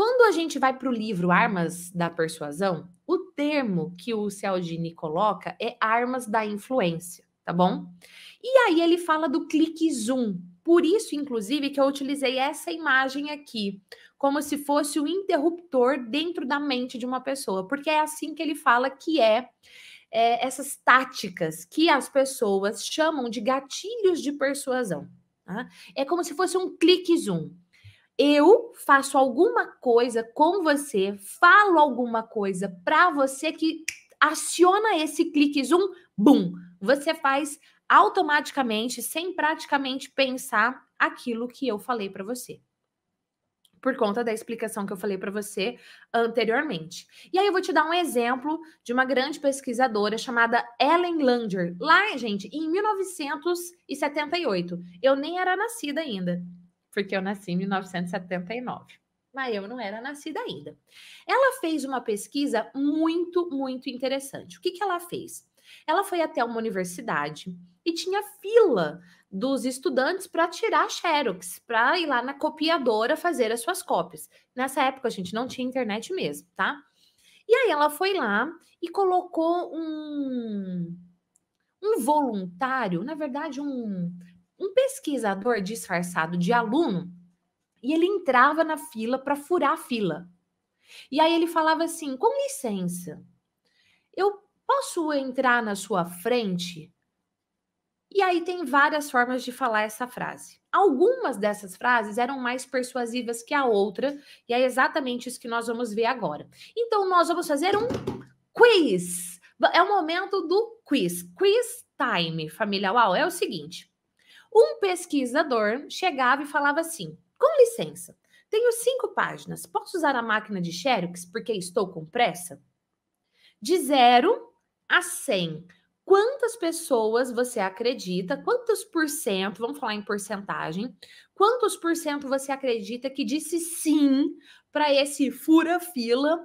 Quando a gente vai para o livro Armas da Persuasão, o termo que o Cialdini coloca é armas da influência, tá bom? E aí ele fala do clique zoom. Por isso, inclusive, que eu utilizei essa imagem aqui, como se fosse o um interruptor dentro da mente de uma pessoa, porque é assim que ele fala que é, é essas táticas que as pessoas chamam de gatilhos de persuasão. Tá? É como se fosse um clique zoom eu faço alguma coisa com você, falo alguma coisa para você que aciona esse clique zoom, bum, você faz automaticamente, sem praticamente pensar aquilo que eu falei para você. Por conta da explicação que eu falei para você anteriormente. E aí eu vou te dar um exemplo de uma grande pesquisadora chamada Ellen Langer. Lá, gente, em 1978. Eu nem era nascida ainda porque eu nasci em 1979. Mas eu não era nascida ainda. Ela fez uma pesquisa muito, muito interessante. O que, que ela fez? Ela foi até uma universidade e tinha fila dos estudantes para tirar xerox, para ir lá na copiadora fazer as suas cópias. Nessa época a gente não tinha internet mesmo, tá? E aí ela foi lá e colocou um um voluntário, na verdade um um pesquisador disfarçado de aluno e ele entrava na fila para furar a fila. E aí ele falava assim: com licença, eu posso entrar na sua frente? E aí tem várias formas de falar essa frase. Algumas dessas frases eram mais persuasivas que a outra, e é exatamente isso que nós vamos ver agora. Então, nós vamos fazer um quiz. É o momento do quiz. Quiz time, família Uau. É o seguinte: um pesquisador chegava e falava assim: com licença, tenho cinco páginas, posso usar a máquina de Xerox porque estou com pressa? De zero a 100, quantas pessoas você acredita, quantos por cento, vamos falar em porcentagem, quantos por cento você acredita que disse sim para esse fura-fila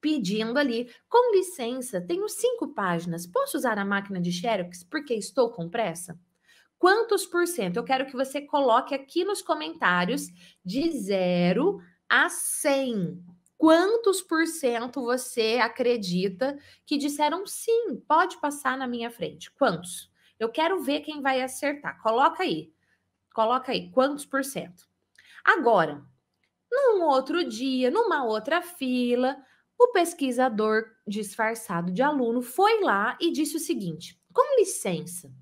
pedindo ali, com licença, tenho cinco páginas, posso usar a máquina de Xerox porque estou com pressa? quantos por cento? Eu quero que você coloque aqui nos comentários de 0 a 100. Quantos por cento você acredita que disseram sim, pode passar na minha frente? Quantos? Eu quero ver quem vai acertar. Coloca aí. Coloca aí quantos por cento. Agora, num outro dia, numa outra fila, o pesquisador disfarçado de aluno foi lá e disse o seguinte: "Com licença,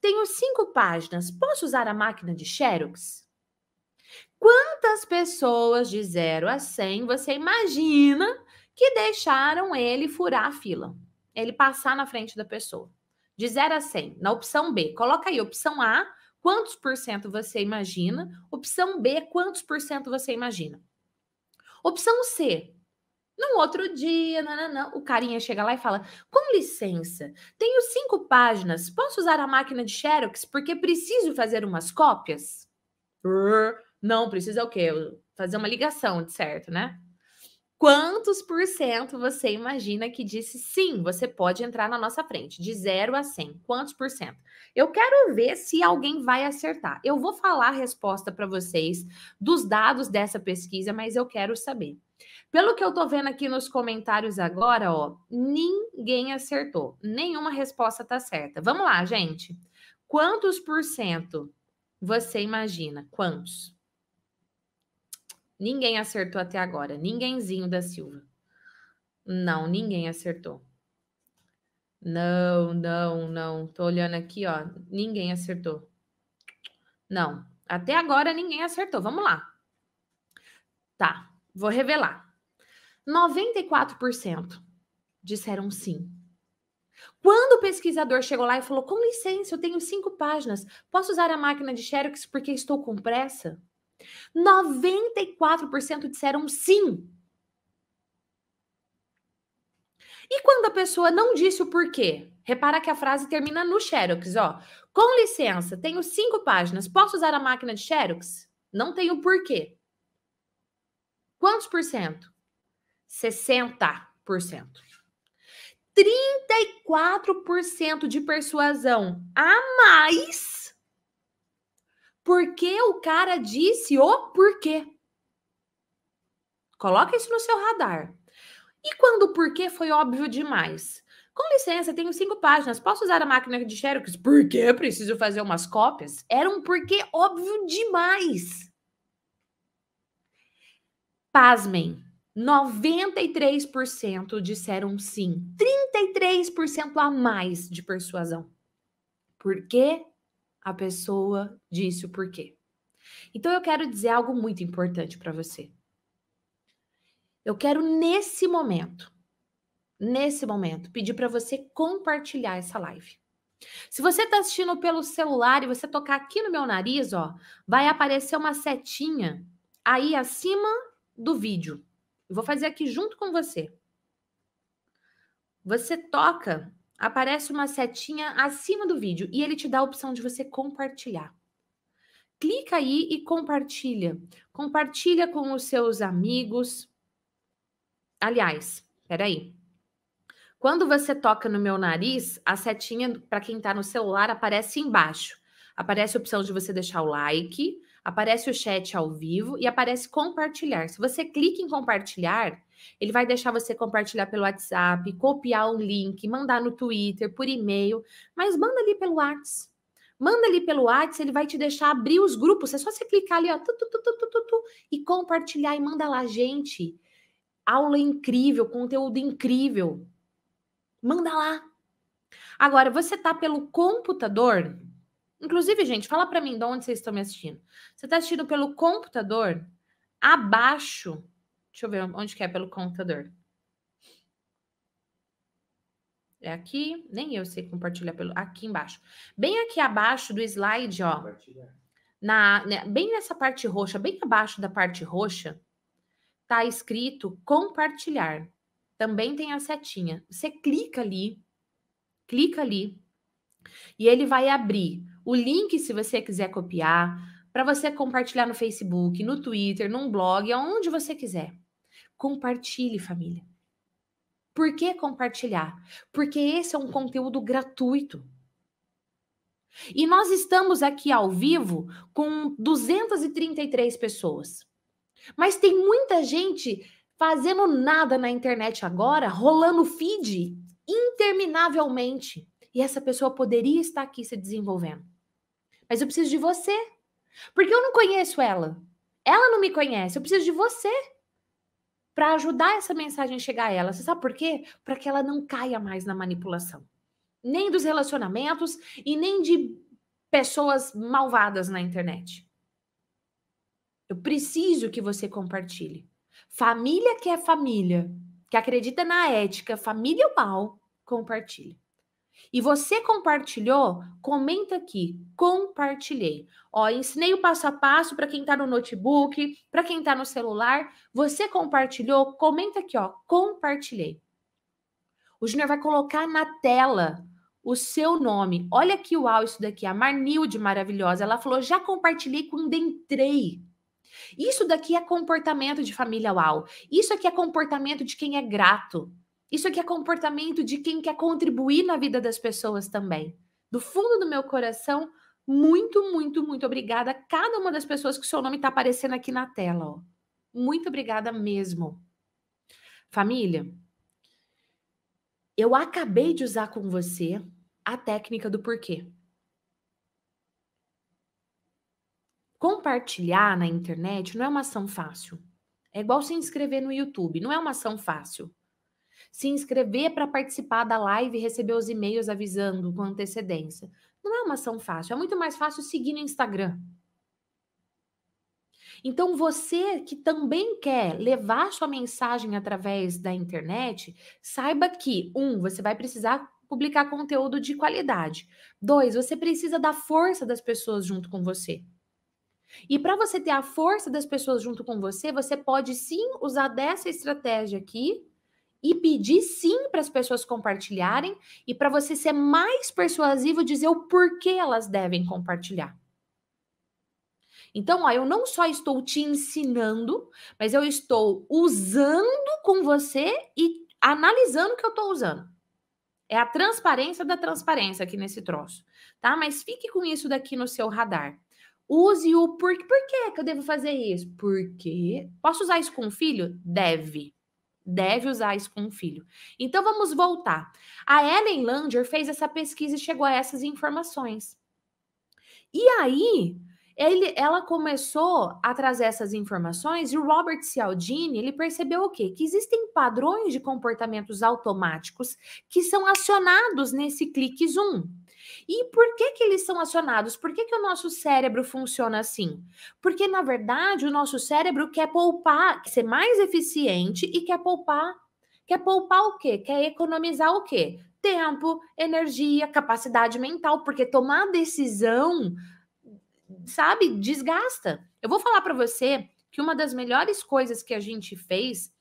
tenho cinco páginas. Posso usar a máquina de Xerox? Quantas pessoas de 0 a 100 você imagina que deixaram ele furar a fila? Ele passar na frente da pessoa. De 0 a 100, na opção B. Coloca aí, opção A, quantos por cento você imagina? Opção B, quantos por cento você imagina? Opção C, num outro dia, não, o carinha chega lá e fala: Com licença, tenho cinco páginas, posso usar a máquina de Xerox porque preciso fazer umas cópias? Não, precisa o quê? Fazer uma ligação, de certo, né? Quantos por cento você imagina que disse sim, você pode entrar na nossa frente, de 0 a 100? Quantos por cento? Eu quero ver se alguém vai acertar. Eu vou falar a resposta para vocês dos dados dessa pesquisa, mas eu quero saber. Pelo que eu tô vendo aqui nos comentários agora, ó, ninguém acertou. Nenhuma resposta tá certa. Vamos lá, gente. Quantos por cento você imagina? Quantos? Ninguém acertou até agora. Ninguémzinho da Silva. Não, ninguém acertou. Não, não, não. Tô olhando aqui, ó. Ninguém acertou. Não. Até agora ninguém acertou. Vamos lá. Tá. Vou revelar. 94% disseram sim. Quando o pesquisador chegou lá e falou: Com licença, eu tenho cinco páginas, posso usar a máquina de Xerox porque estou com pressa? 94% disseram sim. E quando a pessoa não disse o porquê? Repara que a frase termina no Xerox, ó. Com licença, tenho cinco páginas, posso usar a máquina de Xerox? Não tenho porquê. Quantos por cento? 60%. 34% de persuasão a mais porque o cara disse o porquê. Coloca isso no seu radar. E quando o porquê foi óbvio demais? Com licença, tenho cinco páginas. Posso usar a máquina de xerox? Por que preciso fazer umas cópias? Era um porquê óbvio demais. Pasmem, 93% disseram sim, 33% a mais de persuasão. Por quê? A pessoa disse o porquê. Então eu quero dizer algo muito importante para você. Eu quero nesse momento, nesse momento, pedir para você compartilhar essa live. Se você está assistindo pelo celular e você tocar aqui no meu nariz, ó, vai aparecer uma setinha aí acima do vídeo. Vou fazer aqui junto com você. Você toca, aparece uma setinha acima do vídeo e ele te dá a opção de você compartilhar. Clica aí e compartilha. Compartilha com os seus amigos. Aliás, peraí. Quando você toca no meu nariz, a setinha para quem está no celular aparece embaixo. Aparece a opção de você deixar o like, Aparece o chat ao vivo e aparece compartilhar. Se você clica em compartilhar, ele vai deixar você compartilhar pelo WhatsApp, copiar o link, mandar no Twitter, por e-mail, mas manda ali pelo WhatsApp. Manda ali pelo WhatsApp, ele vai te deixar abrir os grupos. É só você clicar ali, ó, tu, tu, tu, e compartilhar e manda lá, gente. Aula incrível, conteúdo incrível. Manda lá. Agora, você tá pelo computador? Inclusive, gente, fala para mim de onde vocês estão me assistindo. Você está assistindo pelo computador? Abaixo. Deixa eu ver onde que é pelo computador. É aqui, nem eu sei compartilhar pelo aqui embaixo. Bem aqui abaixo do slide, ó. Na, né, bem nessa parte roxa, bem abaixo da parte roxa, tá escrito compartilhar. Também tem a setinha. Você clica ali, clica ali, e ele vai abrir o link, se você quiser copiar, para você compartilhar no Facebook, no Twitter, num blog, aonde você quiser. Compartilhe, família. Por que compartilhar? Porque esse é um conteúdo gratuito. E nós estamos aqui ao vivo com 233 pessoas. Mas tem muita gente fazendo nada na internet agora, rolando feed interminavelmente. E essa pessoa poderia estar aqui se desenvolvendo mas eu preciso de você. Porque eu não conheço ela. Ela não me conhece, eu preciso de você para ajudar essa mensagem a chegar a ela. Você sabe por quê? Para que ela não caia mais na manipulação. Nem dos relacionamentos e nem de pessoas malvadas na internet. Eu preciso que você compartilhe. Família que é família, que acredita na ética, família é o mal, compartilhe. E você compartilhou? Comenta aqui, compartilhei. Ó, ensinei o passo a passo para quem está no notebook, para quem está no celular. Você compartilhou? Comenta aqui, ó, compartilhei. O Júnior vai colocar na tela o seu nome. Olha que uau isso daqui, a Marnilde maravilhosa. Ela falou: já compartilhei quando entrei. Isso daqui é comportamento de família uau. Isso aqui é comportamento de quem é grato. Isso aqui é comportamento de quem quer contribuir na vida das pessoas também. Do fundo do meu coração, muito, muito, muito obrigada a cada uma das pessoas que o seu nome está aparecendo aqui na tela. Ó. Muito obrigada mesmo. Família, eu acabei de usar com você a técnica do porquê. Compartilhar na internet não é uma ação fácil. É igual se inscrever no YouTube, não é uma ação fácil se inscrever para participar da live e receber os e-mails avisando com antecedência. Não é uma ação fácil, é muito mais fácil seguir no Instagram. Então, você que também quer levar sua mensagem através da internet, saiba que, um, você vai precisar publicar conteúdo de qualidade. Dois, você precisa da força das pessoas junto com você. E para você ter a força das pessoas junto com você, você pode sim usar dessa estratégia aqui e pedir sim para as pessoas compartilharem e para você ser mais persuasivo dizer o porquê elas devem compartilhar. Então, ó, eu não só estou te ensinando, mas eu estou usando com você e analisando o que eu estou usando. É a transparência da transparência aqui nesse troço, tá? Mas fique com isso daqui no seu radar. Use o por, por que eu devo fazer isso? Porque posso usar isso com o filho? Deve deve usar isso com o filho. Então vamos voltar. A Ellen Langer fez essa pesquisa e chegou a essas informações. E aí, ele, ela começou a trazer essas informações e o Robert Cialdini ele percebeu o quê? Que existem padrões de comportamentos automáticos que são acionados nesse clique zoom. E por que, que eles são acionados? Por que, que o nosso cérebro funciona assim? Porque, na verdade, o nosso cérebro quer poupar, quer ser mais eficiente e quer poupar. Quer poupar o quê? Quer economizar o quê? Tempo, energia, capacidade mental, porque tomar decisão, sabe, desgasta. Eu vou falar para você que uma das melhores coisas que a gente fez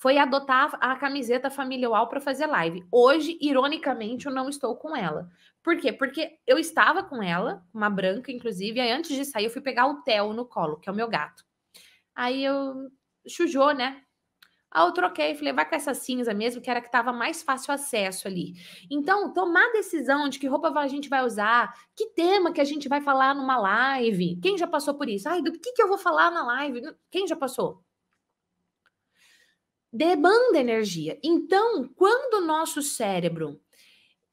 foi adotar a camiseta familiar para fazer live. Hoje, ironicamente, eu não estou com ela. Por quê? Porque eu estava com ela, uma branca, inclusive, e antes de sair, eu fui pegar o Theo no colo, que é o meu gato. Aí eu chujou, né? Aí eu troquei, falei, vai com essa cinza mesmo, que era que tava mais fácil acesso ali. Então, tomar decisão de que roupa a gente vai usar, que tema que a gente vai falar numa live. Quem já passou por isso? Ai, do que, que eu vou falar na live? Quem já passou? demanda energia. Então, quando o nosso cérebro,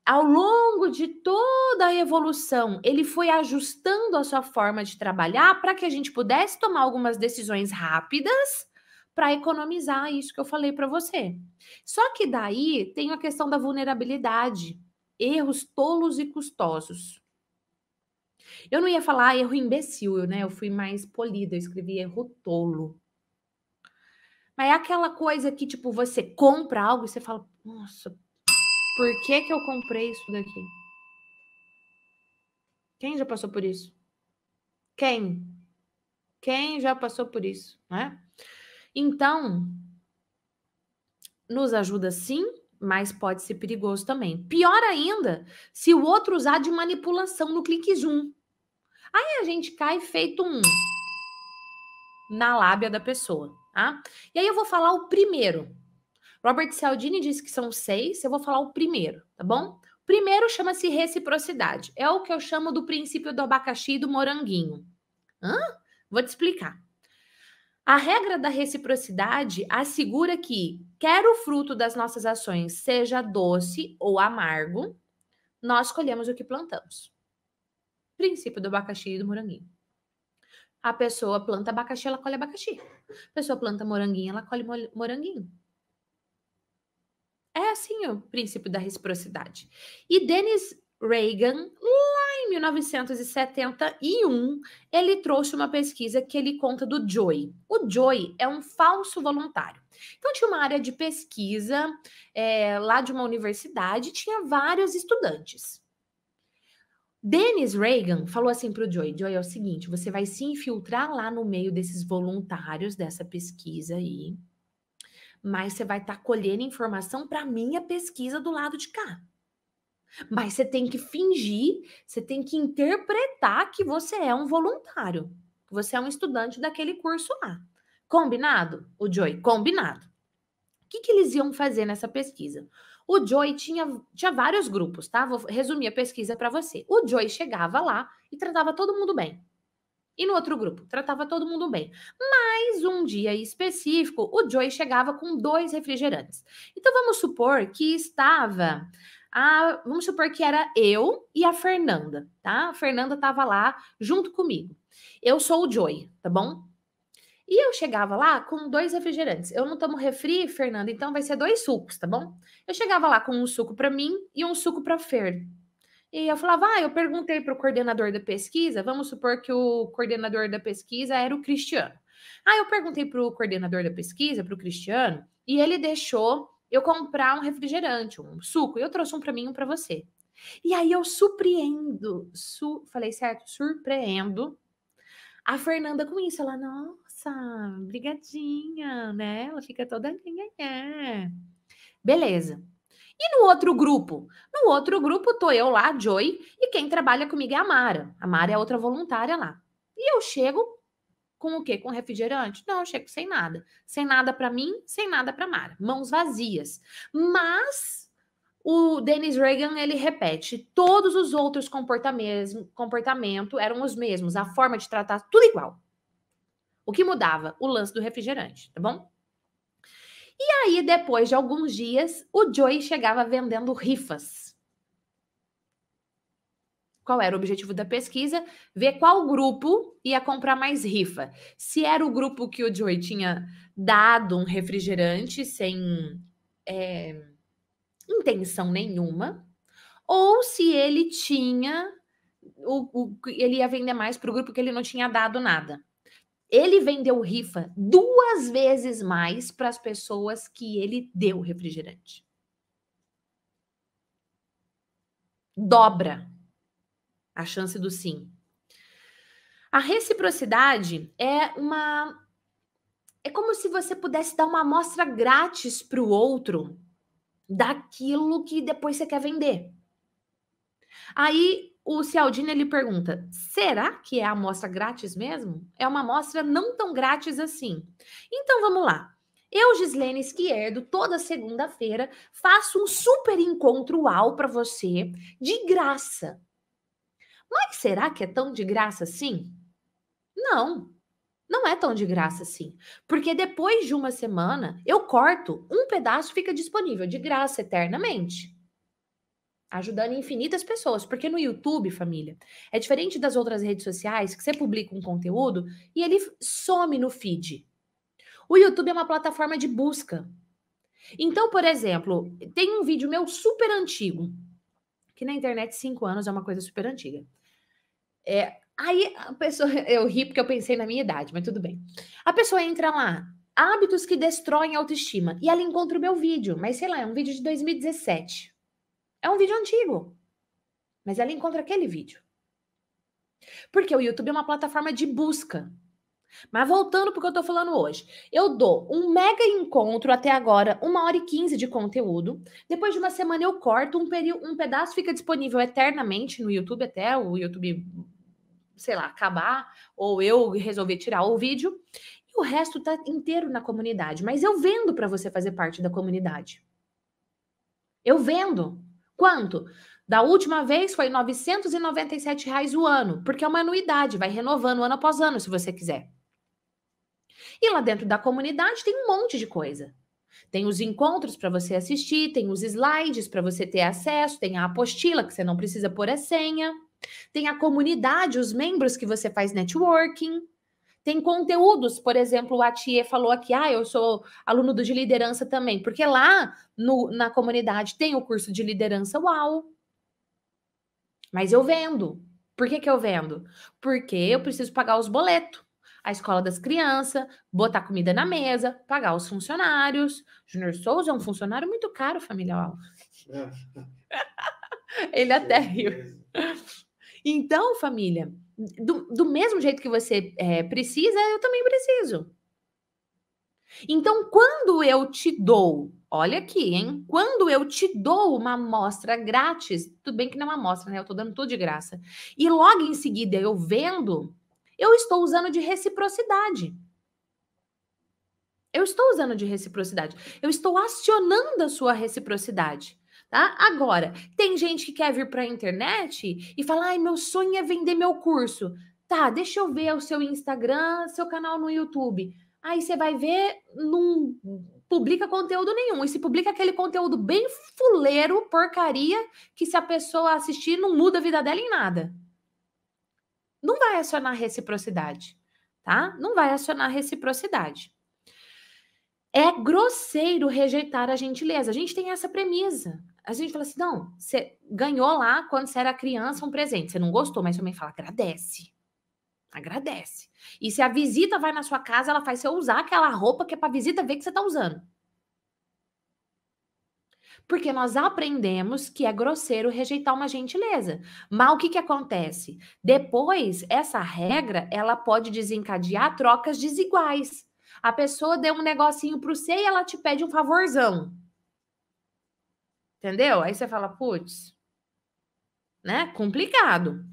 ao longo de toda a evolução, ele foi ajustando a sua forma de trabalhar para que a gente pudesse tomar algumas decisões rápidas para economizar isso que eu falei para você. Só que daí tem a questão da vulnerabilidade, erros tolos e custosos. Eu não ia falar erro imbecil, né? Eu fui mais polida, eu escrevi erro tolo. Mas é aquela coisa que, tipo, você compra algo e você fala, nossa, por que que eu comprei isso daqui? Quem já passou por isso? Quem? Quem já passou por isso, né? Então, nos ajuda sim, mas pode ser perigoso também. Pior ainda, se o outro usar de manipulação no clique zoom. Aí a gente cai feito um na lábia da pessoa. Tá? E aí eu vou falar o primeiro. Robert Cialdini disse que são seis, eu vou falar o primeiro, tá bom? O primeiro chama-se reciprocidade. É o que eu chamo do princípio do abacaxi e do moranguinho. Hã? Vou te explicar. A regra da reciprocidade assegura que, quer o fruto das nossas ações seja doce ou amargo, nós colhemos o que plantamos. Princípio do abacaxi e do moranguinho. A pessoa planta abacaxi, ela colhe abacaxi. A pessoa planta moranguinho, ela colhe moranguinho. É assim o princípio da reciprocidade. E Dennis Reagan, lá em 1971, ele trouxe uma pesquisa que ele conta do Joy. O Joy é um falso voluntário. Então, tinha uma área de pesquisa é, lá de uma universidade, tinha vários estudantes. Dennis Reagan falou assim para o Joy: Joy, é o seguinte, você vai se infiltrar lá no meio desses voluntários dessa pesquisa aí, mas você vai estar tá colhendo informação para minha pesquisa do lado de cá. Mas você tem que fingir, você tem que interpretar que você é um voluntário, que você é um estudante daquele curso lá. Combinado? O Joy, combinado. O que, que eles iam fazer nessa pesquisa? O Joy tinha, tinha vários grupos, tá? Vou resumir a pesquisa para você. O Joy chegava lá e tratava todo mundo bem. E no outro grupo, tratava todo mundo bem. Mas um dia específico, o Joy chegava com dois refrigerantes. Então vamos supor que estava a, vamos supor que era eu e a Fernanda, tá? A Fernanda estava lá junto comigo. Eu sou o Joy, tá bom? E eu chegava lá com dois refrigerantes. Eu não tomo refri, Fernanda, então vai ser dois sucos, tá bom? Eu chegava lá com um suco para mim e um suco para Fer. E eu falava, ah, eu perguntei para o coordenador da pesquisa, vamos supor que o coordenador da pesquisa era o Cristiano. Ah, eu perguntei para o coordenador da pesquisa, para o Cristiano, e ele deixou eu comprar um refrigerante, um suco. Eu trouxe um para mim e um para você. E aí eu surpreendo, su falei certo, surpreendo a Fernanda com isso, ela, nossa, brigadinha, né? Ela fica toda. Beleza. E no outro grupo? No outro grupo, tô eu lá, Joy, e quem trabalha comigo é a Mara. A Mara é outra voluntária lá. E eu chego com o quê? Com refrigerante? Não, eu chego sem nada. Sem nada para mim, sem nada para Mara. Mãos vazias. Mas o Dennis Reagan ele repete: todos os outros comportamentos comportamento eram os mesmos, a forma de tratar tudo igual. O que mudava? O lance do refrigerante, tá bom? E aí, depois de alguns dias, o Joey chegava vendendo rifas. Qual era o objetivo da pesquisa? Ver qual grupo ia comprar mais rifa. Se era o grupo que o Joey tinha dado um refrigerante sem. É intenção nenhuma, ou se ele tinha o, o ele ia vender mais para o grupo que ele não tinha dado nada. Ele vendeu rifa duas vezes mais para as pessoas que ele deu refrigerante. Dobra a chance do sim. A reciprocidade é uma. É como se você pudesse dar uma amostra grátis para o outro daquilo que depois você quer vender. Aí o Cialdini ele pergunta: será que é a amostra grátis mesmo? É uma amostra não tão grátis assim. Então vamos lá. Eu, Gislene Esquierdo, toda segunda-feira faço um super encontro ao para você, de graça. Mas será que é tão de graça assim? Não. Não é tão de graça assim. Porque depois de uma semana, eu corto, um pedaço fica disponível de graça eternamente. Ajudando infinitas pessoas. Porque no YouTube, família, é diferente das outras redes sociais que você publica um conteúdo e ele some no feed. O YouTube é uma plataforma de busca. Então, por exemplo, tem um vídeo meu super antigo, que na internet cinco anos é uma coisa super antiga. É, Aí a pessoa, eu ri porque eu pensei na minha idade, mas tudo bem. A pessoa entra lá, hábitos que destroem a autoestima. E ela encontra o meu vídeo, mas sei lá, é um vídeo de 2017. É um vídeo antigo. Mas ela encontra aquele vídeo. Porque o YouTube é uma plataforma de busca. Mas voltando para o que eu estou falando hoje, eu dou um mega encontro até agora, uma hora e quinze de conteúdo. Depois de uma semana eu corto, um, um pedaço fica disponível eternamente no YouTube, até o YouTube sei lá, acabar, ou eu resolver tirar o vídeo, e o resto tá inteiro na comunidade. Mas eu vendo para você fazer parte da comunidade. Eu vendo. Quanto? Da última vez foi R$ 997 reais o ano, porque é uma anuidade, vai renovando ano após ano, se você quiser. E lá dentro da comunidade tem um monte de coisa. Tem os encontros para você assistir, tem os slides para você ter acesso, tem a apostila que você não precisa pôr a senha. Tem a comunidade, os membros que você faz networking. Tem conteúdos, por exemplo, a Atie falou aqui, ah, eu sou aluno do de liderança também, porque lá no, na comunidade tem o curso de liderança UAU. Mas eu vendo. Por que, que eu vendo? Porque eu preciso pagar os boletos a escola das crianças, botar comida na mesa, pagar os funcionários. Júnior Souza é um funcionário muito caro, familiar. Ele até riu. Então, família, do, do mesmo jeito que você é, precisa, eu também preciso. Então, quando eu te dou, olha aqui, hein? Quando eu te dou uma amostra grátis, tudo bem que não é uma amostra, né? Eu tô dando tudo de graça. E logo em seguida eu vendo, eu estou usando de reciprocidade. Eu estou usando de reciprocidade. Eu estou acionando a sua reciprocidade. Tá? Agora, tem gente que quer vir para a internet e fala: ai, meu sonho é vender meu curso. Tá, deixa eu ver o seu Instagram, seu canal no YouTube. Aí você vai ver, não publica conteúdo nenhum. E se publica aquele conteúdo bem fuleiro, porcaria, que se a pessoa assistir, não muda a vida dela em nada. Não vai acionar reciprocidade, tá? Não vai acionar reciprocidade. É grosseiro rejeitar a gentileza. A gente tem essa premissa. A gente fala assim: não, você ganhou lá quando você era criança um presente, você não gostou, mas sua mãe fala: agradece. Agradece. E se a visita vai na sua casa, ela faz você usar aquela roupa que é para visita ver que você está usando. Porque nós aprendemos que é grosseiro rejeitar uma gentileza. Mas o que, que acontece? Depois, essa regra ela pode desencadear trocas desiguais. A pessoa deu um negocinho para você e ela te pede um favorzão. Entendeu? Aí você fala, putz, né? Complicado.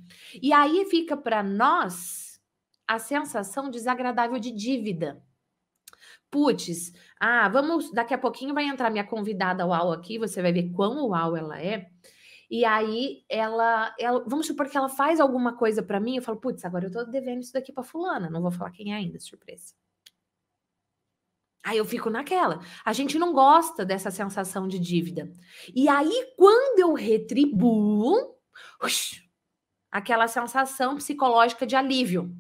E aí fica para nós a sensação desagradável de dívida. Putz, ah, vamos, daqui a pouquinho vai entrar minha convidada UAU aqui, você vai ver quão UAU ela é. E aí ela, ela vamos supor que ela faz alguma coisa para mim, eu falo, putz, agora eu tô devendo isso daqui para fulana, não vou falar quem é ainda, surpresa. Aí eu fico naquela. A gente não gosta dessa sensação de dívida. E aí, quando eu retribuo, aquela sensação psicológica de alívio.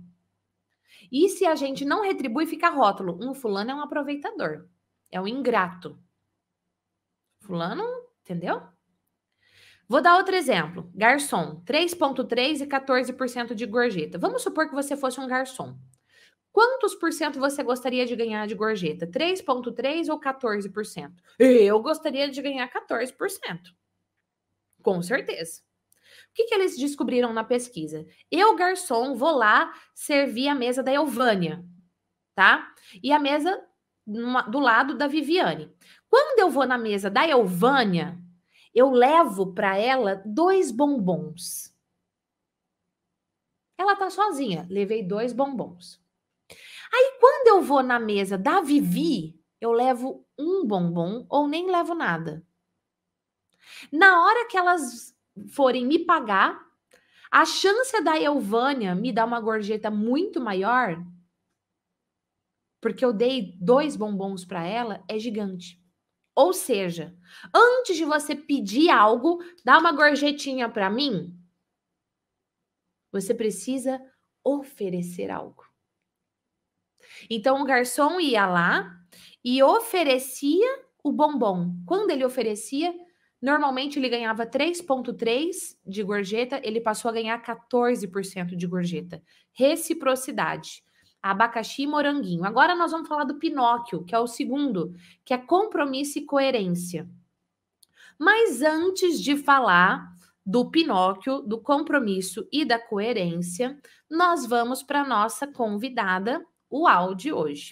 E se a gente não retribui, fica rótulo. Um fulano é um aproveitador, é um ingrato. Fulano, entendeu? Vou dar outro exemplo. Garçom, 3,3% e 14% de gorjeta. Vamos supor que você fosse um garçom. Quantos por cento você gostaria de ganhar de gorjeta? 3,3% ou 14%? Eu gostaria de ganhar 14%. Com certeza. O que, que eles descobriram na pesquisa? Eu, garçom, vou lá servir a mesa da Elvânia, tá? E a mesa do lado da Viviane. Quando eu vou na mesa da Elvânia, eu levo para ela dois bombons. Ela tá sozinha, levei dois bombons. Aí quando eu vou na mesa da Vivi, eu levo um bombom ou nem levo nada. Na hora que elas forem me pagar, a chance da Elvânia me dar uma gorjeta muito maior, porque eu dei dois bombons para ela, é gigante. Ou seja, antes de você pedir algo, dá uma gorjetinha para mim, você precisa oferecer algo. Então o garçom ia lá e oferecia o bombom. Quando ele oferecia, normalmente ele ganhava 3,3% de gorjeta, ele passou a ganhar 14% de gorjeta. Reciprocidade. Abacaxi e moranguinho. Agora nós vamos falar do Pinóquio, que é o segundo, que é compromisso e coerência. Mas antes de falar do Pinóquio, do compromisso e da coerência, nós vamos para a nossa convidada, o áudio hoje.